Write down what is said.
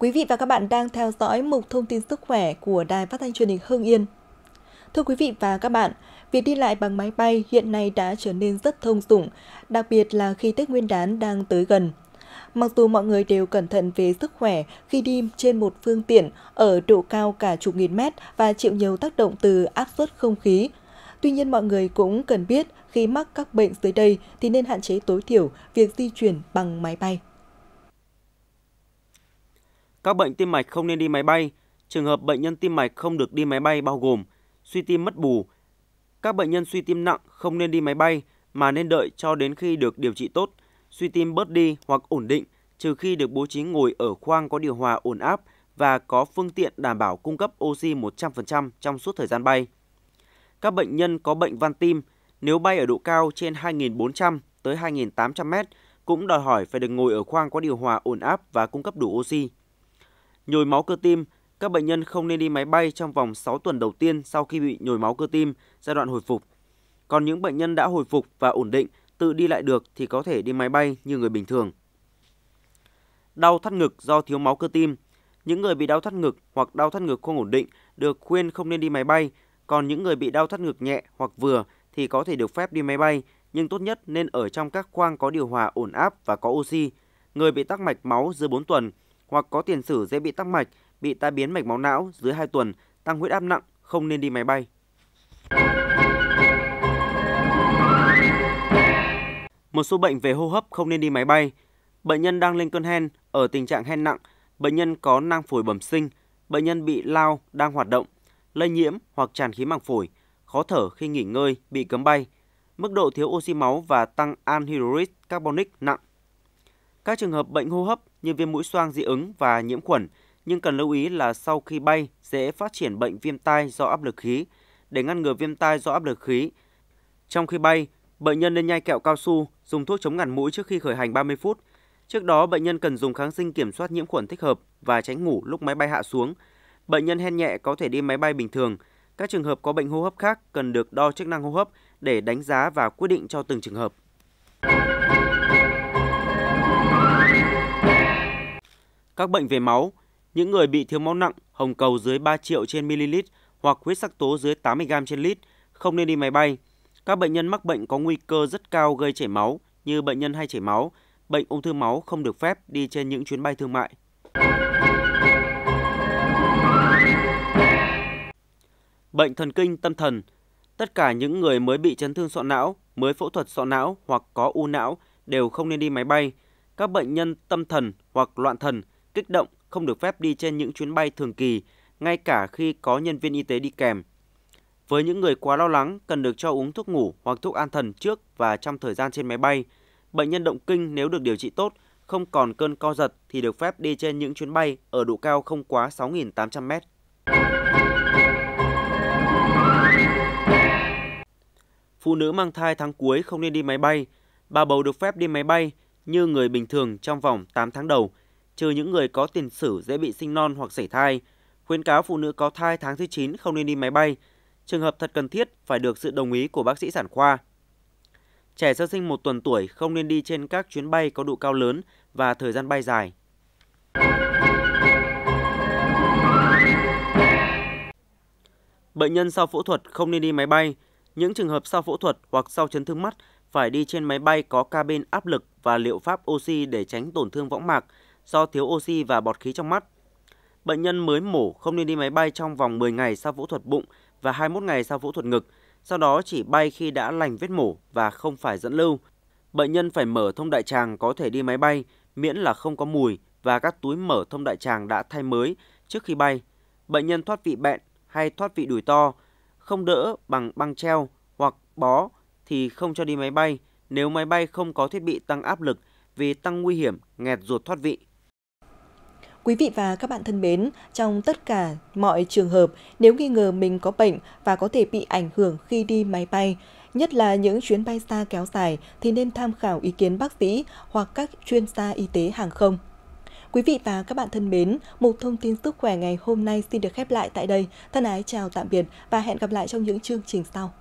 Quý vị và các bạn đang theo dõi mục thông tin sức khỏe của Đài Phát thanh Truyền hình Hưng Yên. Thưa quý vị và các bạn, việc đi lại bằng máy bay hiện nay đã trở nên rất thông dụng, đặc biệt là khi Tết Nguyên đán đang tới gần. Mặc dù mọi người đều cẩn thận về sức khỏe khi đi trên một phương tiện ở độ cao cả chục nghìn mét và chịu nhiều tác động từ áp suất không khí, tuy nhiên mọi người cũng cần biết khi mắc các bệnh dưới đây thì nên hạn chế tối thiểu việc di chuyển bằng máy bay. Các bệnh tim mạch không nên đi máy bay. Trường hợp bệnh nhân tim mạch không được đi máy bay bao gồm suy tim mất bù. Các bệnh nhân suy tim nặng không nên đi máy bay mà nên đợi cho đến khi được điều trị tốt, suy tim bớt đi hoặc ổn định, trừ khi được bố trí ngồi ở khoang có điều hòa ổn áp và có phương tiện đảm bảo cung cấp oxy 100% trong suốt thời gian bay. Các bệnh nhân có bệnh van tim, nếu bay ở độ cao trên 2.400 tới 2.800 m cũng đòi hỏi phải được ngồi ở khoang có điều hòa ổn áp và cung cấp đủ oxy nhồi máu cơ tim, các bệnh nhân không nên đi máy bay trong vòng 6 tuần đầu tiên sau khi bị nhồi máu cơ tim, giai đoạn hồi phục. Còn những bệnh nhân đã hồi phục và ổn định, tự đi lại được thì có thể đi máy bay như người bình thường. Đau thắt ngực do thiếu máu cơ tim. Những người bị đau thắt ngực hoặc đau thắt ngực không ổn định được khuyên không nên đi máy bay, còn những người bị đau thắt ngực nhẹ hoặc vừa thì có thể được phép đi máy bay, nhưng tốt nhất nên ở trong các khoang có điều hòa ổn áp và có oxy. Người bị tắc mạch máu dưới 4 tuần hoặc có tiền sử dễ bị tắc mạch, bị tai biến mạch máu não dưới 2 tuần, tăng huyết áp nặng không nên đi máy bay. Một số bệnh về hô hấp không nên đi máy bay. Bệnh nhân đang lên cơn hen ở tình trạng hen nặng, bệnh nhân có nang phổi bẩm sinh, bệnh nhân bị lao đang hoạt động, lây nhiễm hoặc tràn khí màng phổi, khó thở khi nghỉ ngơi, bị cấm bay, mức độ thiếu oxy máu và tăng anhydride carbonic nặng. Các trường hợp bệnh hô hấp như viêm mũi xoang dị ứng và nhiễm khuẩn, nhưng cần lưu ý là sau khi bay dễ phát triển bệnh viêm tai do áp lực khí. Để ngăn ngừa viêm tai do áp lực khí, trong khi bay, bệnh nhân nên nhai kẹo cao su, dùng thuốc chống ngạt mũi trước khi khởi hành 30 phút. Trước đó, bệnh nhân cần dùng kháng sinh kiểm soát nhiễm khuẩn thích hợp và tránh ngủ lúc máy bay hạ xuống. Bệnh nhân hen nhẹ có thể đi máy bay bình thường. Các trường hợp có bệnh hô hấp khác cần được đo chức năng hô hấp để đánh giá và quyết định cho từng trường hợp. các bệnh về máu, những người bị thiếu máu nặng, hồng cầu dưới 3 triệu trên ml hoặc huyết sắc tố dưới 80 g trên lít không nên đi máy bay. Các bệnh nhân mắc bệnh có nguy cơ rất cao gây chảy máu như bệnh nhân hay chảy máu, bệnh ung thư máu không được phép đi trên những chuyến bay thương mại. Bệnh thần kinh tâm thần Tất cả những người mới bị chấn thương sọ não, mới phẫu thuật sọ não hoặc có u não đều không nên đi máy bay. Các bệnh nhân tâm thần hoặc loạn thần – kích động không được phép đi trên những chuyến bay thường kỳ, ngay cả khi có nhân viên y tế đi kèm. Với những người quá lo lắng, cần được cho uống thuốc ngủ hoặc thuốc an thần trước và trong thời gian trên máy bay. Bệnh nhân động kinh nếu được điều trị tốt, không còn cơn co giật thì được phép đi trên những chuyến bay ở độ cao không quá 6.800 mét. Phụ nữ mang thai tháng cuối không nên đi máy bay. Bà bầu được phép đi máy bay như người bình thường trong vòng 8 tháng đầu – trừ những người có tiền sử dễ bị sinh non hoặc sảy thai. Khuyến cáo phụ nữ có thai tháng thứ 9 không nên đi máy bay. Trường hợp thật cần thiết phải được sự đồng ý của bác sĩ sản khoa. Trẻ sơ sinh 1 tuần tuổi không nên đi trên các chuyến bay có độ cao lớn và thời gian bay dài. Bệnh nhân sau phẫu thuật không nên đi máy bay. Những trường hợp sau phẫu thuật hoặc sau chấn thương mắt phải đi trên máy bay có cabin áp lực và liệu pháp oxy để tránh tổn thương võng mạc, do thiếu oxy và bọt khí trong mắt. Bệnh nhân mới mổ không nên đi máy bay trong vòng 10 ngày sau phẫu thuật bụng và 21 ngày sau phẫu thuật ngực, sau đó chỉ bay khi đã lành vết mổ và không phải dẫn lưu. Bệnh nhân phải mở thông đại tràng có thể đi máy bay, miễn là không có mùi và các túi mở thông đại tràng đã thay mới trước khi bay. Bệnh nhân thoát vị bẹn hay thoát vị đùi to, không đỡ bằng băng treo hoặc bó thì không cho đi máy bay nếu máy bay không có thiết bị tăng áp lực vì tăng nguy hiểm nghẹt ruột thoát vị. Quý vị và các bạn thân mến, trong tất cả mọi trường hợp, nếu nghi ngờ mình có bệnh và có thể bị ảnh hưởng khi đi máy bay, nhất là những chuyến bay xa kéo dài thì nên tham khảo ý kiến bác sĩ hoặc các chuyên gia y tế hàng không. Quý vị và các bạn thân mến, một thông tin sức khỏe ngày hôm nay xin được khép lại tại đây. Thân ái chào tạm biệt và hẹn gặp lại trong những chương trình sau.